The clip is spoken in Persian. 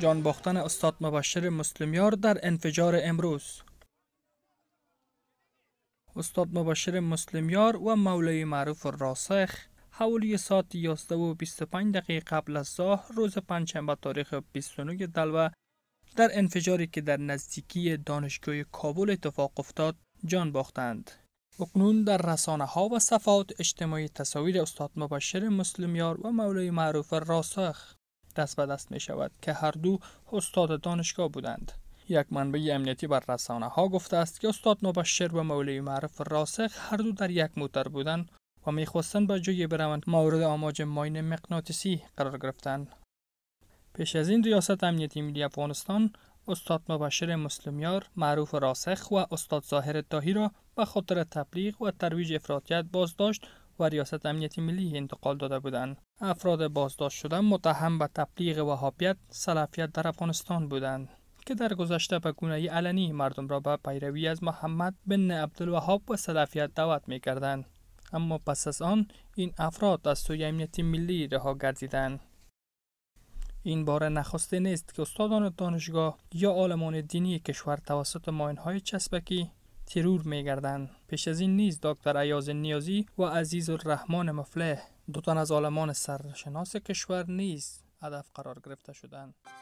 جان باختن استاد مبشر مسلمیار در انفجار امروز استاد مبشر مسلمیار و مولای معروف راسخ حوالی ساعت 11 و 25 دقیقه قبل از ظهر روز پنجشنبه تاریخ 29 دلوه در انفجاری که در نزدیکی دانشگاه کابل اتفاق افتاد جان باختند. اکنون در رسانه ها و صفحات اجتماعی تصاویر استاد مبشر مسلمیار و مولای معروف راسخ دست به دست می شود که هر دو استاد دانشگاه بودند. یک منبع امنیتی بر رسانه ها گفته است که استاد مبشر و مولوی معرف راسخ هر دو در یک موتر بودند و میخواستند به جای بروند مورد آماج ماین مغناطیسی قرار گرفتند. پیش از این ریاست امنیتی ملی افغانستان استاد مبشر مسلمیار معروف راسخ و استاد ظاهر تاهی را به خاطر تبلیغ و ترویج افراطیت بازداشت و ریاست امنیت ملی انتقال داده بودند. افراد بازداشت شده متهم به تبلیغ وهابیت سلفیت در افغانستان بودند که در گذشته به گونه علنی مردم را به پیروی از محمد بن عبدالوهاب و سلفیت دعوت می کردند. اما پس از آن این افراد از سوی امنیت ملی رها گردیدند. این بار نخواسته نیست که استادان دانشگاه یا عالمان دینی کشور توسط ماینهای چسبکی ترور می گردند. پیش از این نیز دکتر ایاز نیازی و عزیز الرحمن مفلح دو تن از عالمان سرشناس کشور نیز هدف قرار گرفته شدند.